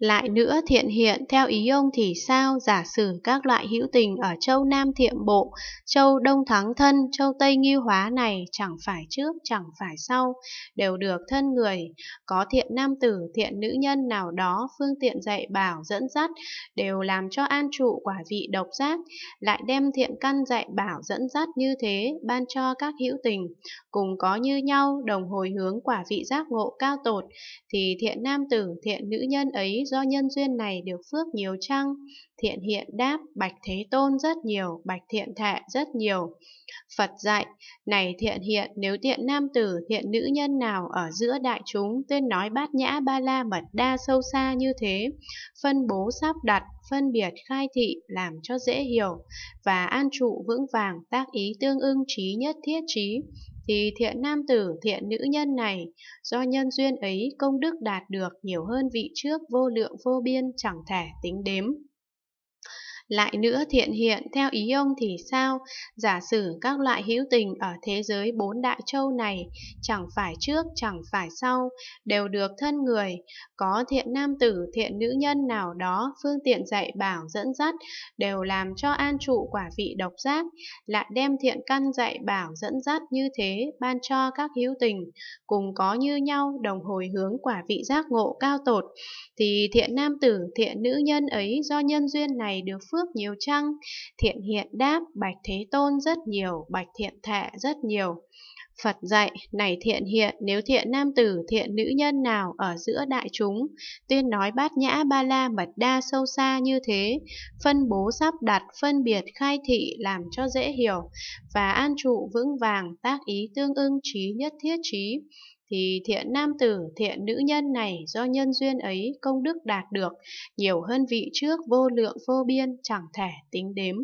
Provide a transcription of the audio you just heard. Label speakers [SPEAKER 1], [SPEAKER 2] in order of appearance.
[SPEAKER 1] Lại nữa thiện hiện theo ý ông thì sao giả sử các loại hữu tình ở châu Nam thiệm bộ, châu Đông thắng thân, châu Tây nghi hóa này chẳng phải trước chẳng phải sau, đều được thân người, có thiện nam tử, thiện nữ nhân nào đó phương tiện dạy bảo dẫn dắt đều làm cho an trụ quả vị độc giác, lại đem thiện căn dạy bảo dẫn dắt như thế ban cho các hữu tình, cùng có như nhau đồng hồi hướng quả vị giác ngộ cao tột, thì thiện nam tử, thiện nữ nhân ấy do nhân duyên này được phước nhiều chăng? Thiện hiện đáp, bạch thế tôn rất nhiều, bạch thiện thệ rất nhiều. Phật dạy, này thiện hiện, nếu thiện nam tử, thiện nữ nhân nào ở giữa đại chúng, tuyên nói bát nhã ba la mật đa sâu xa như thế, phân bố sắp đặt, phân biệt khai thị làm cho dễ hiểu, và an trụ vững vàng tác ý tương ưng trí nhất thiết trí, thì thiện nam tử, thiện nữ nhân này, do nhân duyên ấy công đức đạt được nhiều hơn vị trước vô lượng vô biên chẳng thể tính đếm. Lại nữa thiện hiện theo ý ông thì sao? Giả sử các loại hữu tình ở thế giới bốn đại châu này chẳng phải trước chẳng phải sau đều được thân người, có thiện nam tử, thiện nữ nhân nào đó phương tiện dạy bảo dẫn dắt đều làm cho an trụ quả vị độc giác, lại đem thiện căn dạy bảo dẫn dắt như thế ban cho các hữu tình cùng có như nhau đồng hồi hướng quả vị giác ngộ cao tột thì thiện nam tử, thiện nữ nhân ấy do nhân duyên này được phước phước nhiều chăng? Thiện hiện đáp, bạch thế tôn rất nhiều, bạch thiện thệ rất nhiều. Phật dạy, này thiện hiện, nếu thiện nam tử, thiện nữ nhân nào ở giữa đại chúng, tuyên nói bát nhã ba la mật đa sâu xa như thế, phân bố sắp đặt, phân biệt khai thị làm cho dễ hiểu, và an trụ vững vàng, tác ý tương ưng trí nhất thiết trí, thì thiện nam tử, thiện nữ nhân này do nhân duyên ấy công đức đạt được, nhiều hơn vị trước vô lượng vô biên, chẳng thể tính đếm.